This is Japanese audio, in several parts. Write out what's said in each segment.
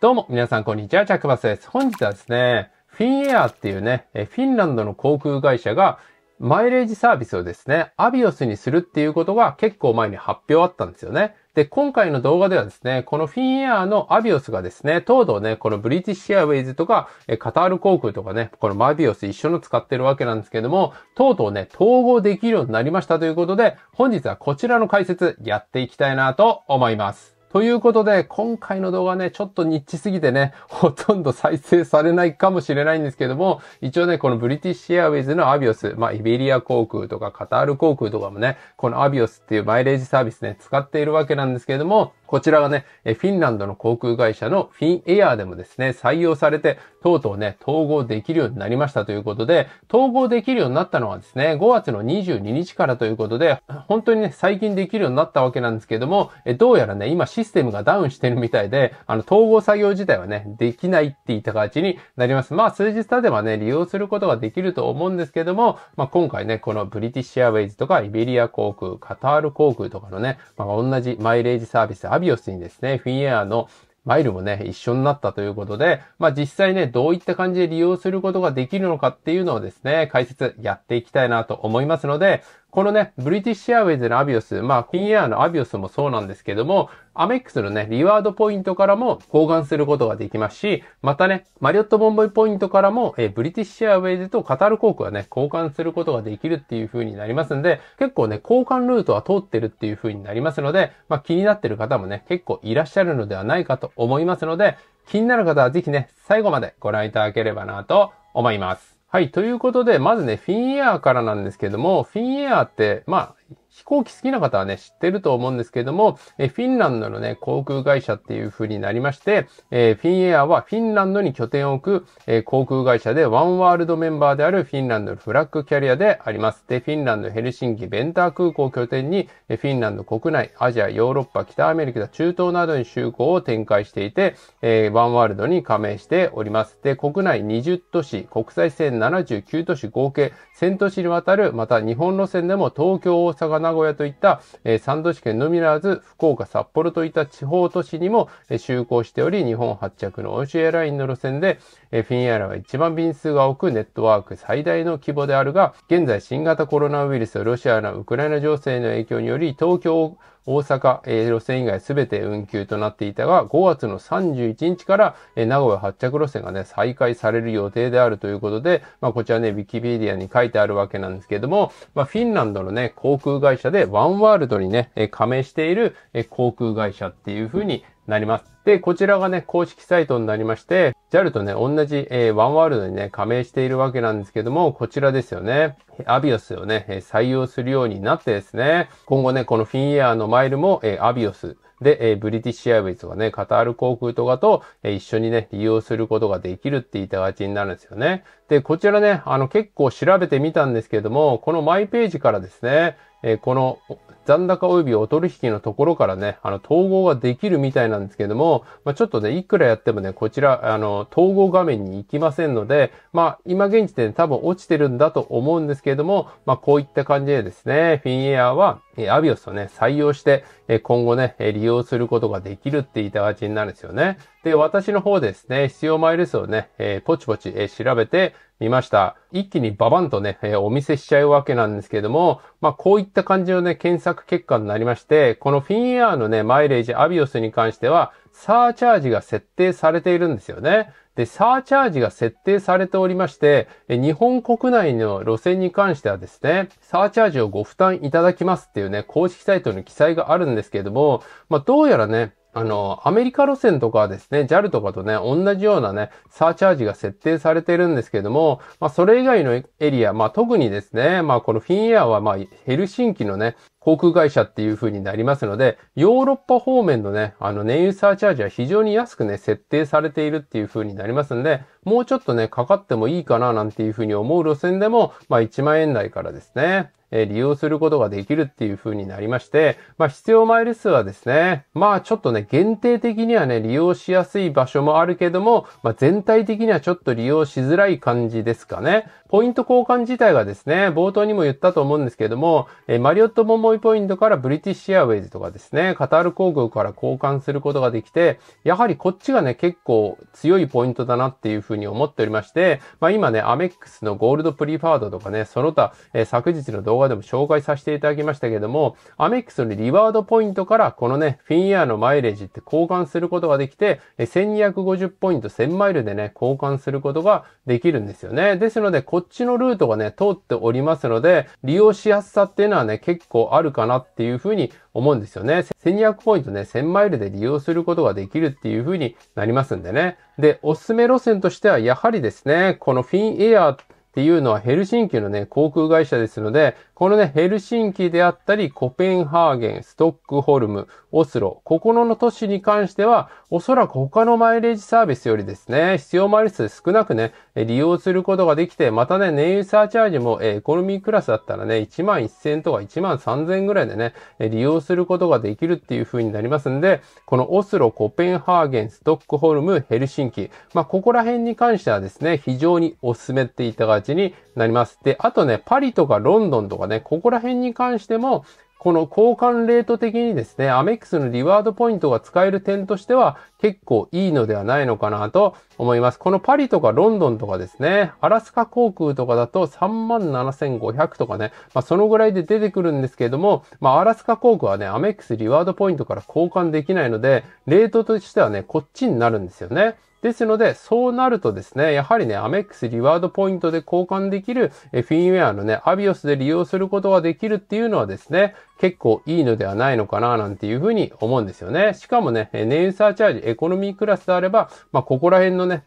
どうも、皆さん、こんにちは。チャックバスです。本日はですね、フィンエアっていうね、フィンランドの航空会社が、マイレージサービスをですね、アビオスにするっていうことが結構前に発表あったんですよね。で、今回の動画ではですね、このフィンエアーのアビオスがですね、とうとうね、このブリティッシュアウェイズとか、カタール航空とかね、このマビオス一緒の使ってるわけなんですけども、とうとうね、統合できるようになりましたということで、本日はこちらの解説やっていきたいなと思います。ということで、今回の動画ね、ちょっとニッチすぎてね、ほとんど再生されないかもしれないんですけども、一応ね、このブリティッシュエアウェイズのアビオス、まあ、イベリア航空とかカタール航空とかもね、このアビオスっていうマイレージサービスね、使っているわけなんですけども、こちらがね、フィンランドの航空会社のフィンエアーでもですね、採用されて、とうとうね、統合できるようになりましたということで、統合できるようになったのはですね、5月の22日からということで、本当にね、最近できるようになったわけなんですけども、どうやらね、今、システムがダウンしてるみたいで、あの、統合作業自体はね、できないって言った形になります。まあ、数日経てばね、利用することができると思うんですけども、まあ、今回ね、このブリティッシュアウェイズとか、イベリア航空、カタール航空とかのね、まあ、同じマイレージサービス、アビオスにですね、フィンエアのマイルもね、一緒になったということで、まあ実際ね、どういった感じで利用することができるのかっていうのをですね、解説やっていきたいなと思いますので、このね、ブリティッシュアウェイズのアビオス、まあ、フィンエアのアビオスもそうなんですけども、アメックスのね、リワードポイントからも交換することができますし、またね、マリオットボンボイポイントからも、えブリティッシュアウェイズとカタール航空はね、交換することができるっていう風になりますんで、結構ね、交換ルートは通ってるっていう風になりますので、まあ気になってる方もね、結構いらっしゃるのではないかと思いますので、気になる方はぜひね、最後までご覧いただければなと思います。はい。ということで、まずね、フィンエアーからなんですけども、フィンエアーって、まあ、飛行機好きな方はね、知ってると思うんですけれども、えフィンランドのね、航空会社っていう風になりまして、えフィンエアはフィンランドに拠点を置く、え航空会社でワンワールドメンバーであるフィンランドのフラッグキャリアであります。で、フィンランドヘルシンキベンター空港を拠点に、フィンランド国内、アジア、ヨーロッパ、北アメリカ、中東などに就航を展開していて、えワンワールドに加盟しております。で、国内20都市、国際線79都市合計1000都市にわたる、また日本路線でも東京、大阪、名古屋といった、え3都市圏のみならず、福岡、札幌といった地方都市にも、え就航しており、日本発着のオーシエアラインの路線で、えフィンエアラは一番便数が多くネットワーク最大の規模であるが、現在新型コロナウイルス、ロシアのウクライナ情勢の影響により、東京大阪、えー、路線以外すべて運休となっていたが、5月の31日から、えー、名古屋発着路線がね、再開される予定であるということで、まあ、こちらね、ウィキペディアに書いてあるわけなんですけれども、まあ、フィンランドのね、航空会社でワンワールドにね、えー、加盟している、えー、航空会社っていうふうに、なります。で、こちらがね、公式サイトになりまして、JAL とね、同じ、えー、ワンワールドにね、加盟しているわけなんですけども、こちらですよね。アビオスをね、採用するようになってですね、今後ね、このフィンエアーのマイルも、えー、アビオス、で、えー、ブリティッシュエアウェイズとかね、カタール航空とかと、えー、一緒にね、利用することができるって言った形になるんですよね。で、こちらね、あの結構調べてみたんですけども、このマイページからですね、えー、この残高及びお取引のところからね、あの、統合ができるみたいなんですけども、まあ、ちょっとね、いくらやってもね、こちら、あの、統合画面に行きませんので、まあ、今現時点で多分落ちてるんだと思うんですけれども、まあ、こういった感じでですね、フィンエアは、アビオスをね、採用して、今後ね、利用することができるって言った形になるんですよね。で、私の方ですね、必要マイル数をね、えー、ポチポチ、えー、調べてみました。一気にババンとね、えー、お見せしちゃうわけなんですけれども、まあ、こういった感じのね、検索結果になりまして、このフィンエアーのね、マイレージアビオスに関しては、サーチャージが設定されているんですよね。で、サーチャージが設定されておりまして、日本国内の路線に関してはですね、サーチャージをご負担いただきますっていうね、公式サイトの記載があるんですけれども、まあ、どうやらね、あの、アメリカ路線とかはですね、JAL とかとね、同じようなね、サーチャージが設定されてるんですけども、まあ、それ以外のエリア、まあ、特にですね、まあ、このフィンエアは、まあ、ヘルシンキのね、航空会社っていう風になりますので、ヨーロッパ方面のね、あの、燃油サーチャージは非常に安くね、設定されているっていう風になりますんで、もうちょっとね、かかってもいいかな、なんていう風に思う路線でも、まあ、1万円台からですね、え利用することができるっていう風になりまして、まあ、必要マイル数はですね、まあ、ちょっとね、限定的にはね、利用しやすい場所もあるけども、まあ、全体的にはちょっと利用しづらい感じですかね。ポイント交換自体がですね、冒頭にも言ったと思うんですけれども、えマリオットンボイポイントからブリティッシュアウェイズとかですね、カタール航空から交換することができて、やはりこっちがね、結構強いポイントだなっていうふうに思っておりまして、まあ今ね、アメックスのゴールドプリファードとかね、その他、え昨日の動画でも紹介させていただきましたけれども、アメックスのリワードポイントからこのね、フィンエアのマイレージって交換することができて、1250ポイント1000マイルでね、交換することができるんですよね。ですので、こっちのルートがね、通っておりますので、利用しやすさっていうのはね、結構あるかなっていうふうに思うんですよね。1200ポイントね、1000マイルで利用することができるっていうふうになりますんでね。で、おすすめ路線としては、やはりですね、このフィンエアーっていうのはヘルシンキのね、航空会社ですので、このね、ヘルシンキであったり、コペンハーゲン、ストックホルム、オスロ、ここの都市に関しては、おそらく他のマイレージサービスよりですね、必要マイル数少なくね、利用することができて、またね、燃油サーチャージも、エコノミークラスだったらね、1万1000とか1万3000ぐらいでね、利用することができるっていう風になりますんで、このオスロ、コペンハーゲン、ストックホルム、ヘルシンキ、まあ、ここら辺に関してはですね、非常におすすめっていたじになります。で、あとね、パリとかロンドンとかね、ここら辺に関しても、この交換レート的にですね、アメックスのリワードポイントが使える点としては結構いいのではないのかなと思います。このパリとかロンドンとかですね、アラスカ航空とかだと37,500とかね、まあそのぐらいで出てくるんですけれども、まあアラスカ航空はね、アメックスリワードポイントから交換できないので、レートとしてはね、こっちになるんですよね。ですので、そうなるとですね、やはりね、アメックスリワードポイントで交換できる、えフィンウェアのね、アビオスで利用することができるっていうのはですね、結構いいのではないのかななんていうふうに思うんですよね。しかもね、ネイサーチャージ、エコノミークラスであれば、まあ、ここら辺のね、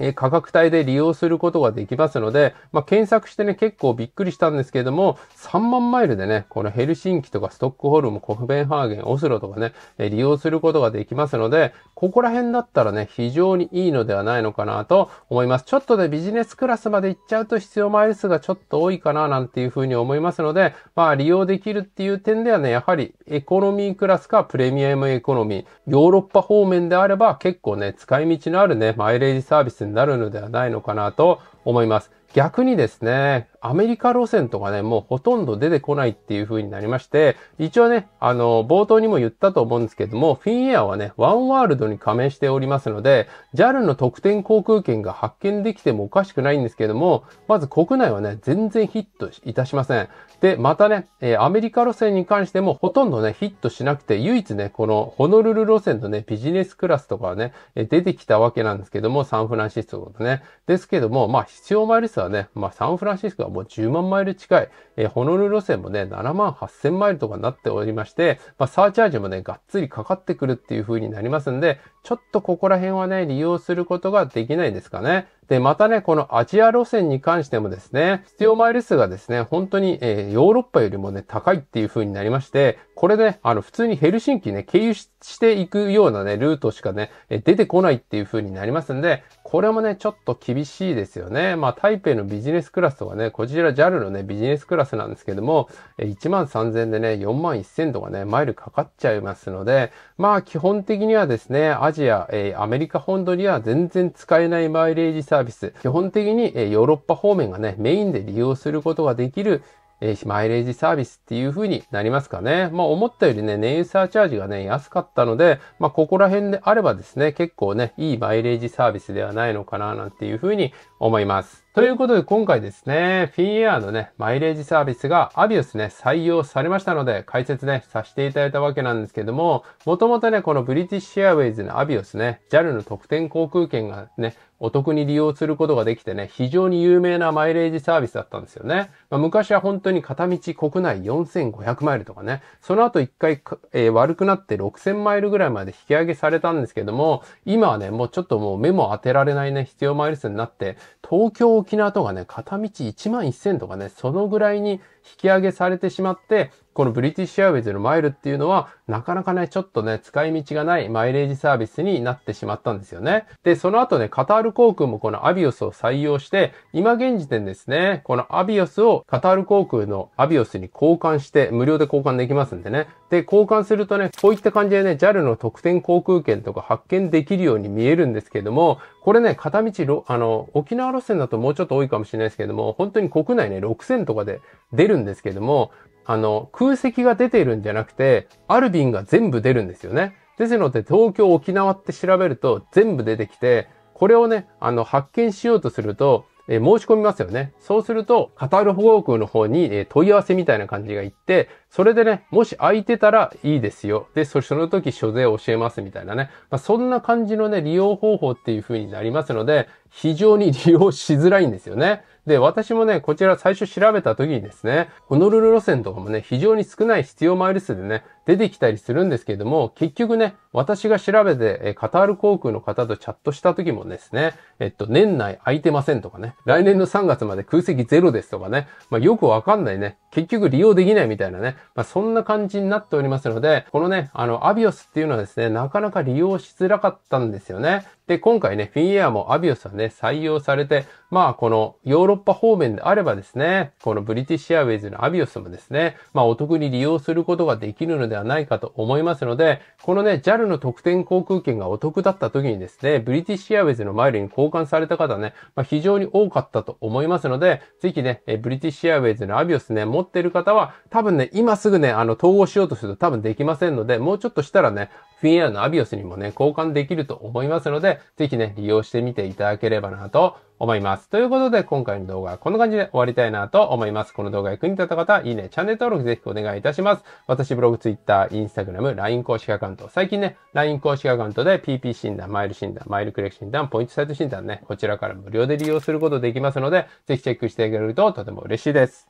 え価格帯で利用することができますので、まあ、検索してね、結構びっくりしたんですけれども、3万マイルでね、このヘルシンキとかストックホルム、コフベンハーゲン、オスロとかね、え利用することができますので、ここら辺だったらね、非常にいいのではないのかなと思います。ちょっとね、ビジネスクラスまで行っちゃうと必要マイル数がちょっと多いかな、なんていうふうに思いますので、まあ、利用できるっていう点ではね、やはりエコノミークラスかプレミアムエコノミー、ヨーロッパ方面であれば結構ね、使い道のあるね、マイレージサービスになるのではないのかなと思います。逆にですね、アメリカ路線とかね、もうほとんど出てこないっていう風になりまして、一応ね、あの、冒頭にも言ったと思うんですけども、フィンエアはね、ワンワールドに加盟しておりますので、JAL の特典航空券が発見できてもおかしくないんですけども、まず国内はね、全然ヒットいたしません。で、またね、えアメリカ路線に関してもほとんどね、ヒットしなくて、唯一ね、このホノルル路線のね、ビジネスクラスとかはね、え出てきたわけなんですけども、サンフランシスコとね。ですけども、まあ、必要マイルスはね、まあ、サンフランシスコはもう10万マイル近い、えー、ホノルル路線もね、7万8000マイルとかになっておりまして、まあ、サーチャージもね、がっつりかかってくるっていう風になりますんで、ちょっとここら辺はね、利用することができないですかね。で、またね、このアジア路線に関してもですね、必要マイル数がですね、本当に、えー、ヨーロッパよりもね、高いっていう風になりまして、これね、あの、普通にヘルシンキね、経由していくようなね、ルートしかね、出てこないっていう風になりますんで、これもね、ちょっと厳しいですよね。まあ、台北のビジネスクラスとかね、こちら JAL のね、ビジネスクラスなんですけども、1万3000でね、4万1000とかね、マイルかかっちゃいますので、まあ、基本的にはですね、アジア、えー、アメリカ本土には全然使えないマイレージサーサービス。基本的にヨーロッパ方面がね、メインで利用することができるえマイレージサービスっていう風になりますかね。まあ思ったよりね、燃油サーチャージがね、安かったので、まあここら辺であればですね、結構ね、いいマイレージサービスではないのかななんていう風に思います。ということで今回ですね、フィンエアのね、マイレージサービスがアビオスね、採用されましたので、解説ね、させていただいたわけなんですけども、もともとね、このブリティッシュエアウェイズのアビオスね、JAL の特典航空券がね、お得に利用することができてね、非常に有名なマイレージサービスだったんですよね。まあ、昔は本当に片道国内4500マイルとかね、その後一回、えー、悪くなって6000マイルぐらいまで引き上げされたんですけども、今はね、もうちょっともう目も当てられないね、必要マイル数になって、東京沖縄とかね、片道1万1000とかね、そのぐらいに引き上げされてしまって、このブリティッシュアウェイズのマイルっていうのは、なかなかね、ちょっとね、使い道がないマイレージサービスになってしまったんですよね。で、その後ね、カタール航空もこのアビオスを採用して、今現時点ですね、このアビオスをカタール航空のアビオスに交換して、無料で交換できますんでね。で、交換するとね、こういった感じでね、JAL の特典航空券とか発見できるように見えるんですけども、これね、片道、あの、沖縄路線だともうちょっと多いかもしれないですけども、本当に国内ね、6000とかで出るるんですけども、あの、空席が出ているんじゃなくて、ある便が全部出るんですよね。ですので、東京、沖縄って調べると全部出てきて、これをね、あの、発見しようとすると、えー、申し込みますよね。そうすると、カタール保護区の方に、えー、問い合わせみたいな感じがいって、それでね、もし空いてたらいいですよ。で、その時所税を教えますみたいなね。まあ、そんな感じのね、利用方法っていう風になりますので、非常に利用しづらいんですよね。で、私もね、こちら最初調べた時にですね、ホノルル路線とかもね、非常に少ない必要マイル数でね、出てきたりするんですけれども、結局ね、私が調べて、えカタール航空の方とチャットした時もですね、えっと、年内空いてませんとかね、来年の3月まで空席ゼロですとかね、まあ、よくわかんないね、結局利用できないみたいなね、まあ、そんな感じになっておりますので、このね、あの、アビオスっていうのはですね、なかなか利用しづらかったんですよね。で、今回ね、フィンエアもアビオスはね、採用されて、まあ、このヨーロッパ方面であればですね、このブリティッシュアウェイズのアビオスもですね、まあ、お得に利用することができるので、ではないかと思いますので、このね、JAL の特典航空券がお得だった時にですね、ブリティッシュアウェイズのマイルに交換された方ね、まあ、非常に多かったと思いますので、ぜひね、ブリティッシュアウェイズのアビオスね、持ってる方は、多分ね、今すぐね、あの、統合しようとすると多分できませんので、もうちょっとしたらね、フィンエアのアビオスにもね、交換できると思いますので、ぜひね、利用してみていただければなと思います。ということで、今回の動画はこんな感じで終わりたいなと思います。この動画役に立った方、は、いいね、チャンネル登録ぜひお願いいたします。私、ブログ、ツイッター、インスタグラム、LINE 公式アカウント。最近ね、LINE 公式アカウントで PP 診断、マイル診断、マイルクレク診断、ポイントサイト診断ね、こちらから無料で利用することできますので、ぜひチェックしていただけるととても嬉しいです。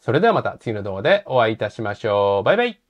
それではまた次の動画でお会いいたしましょう。バイバイ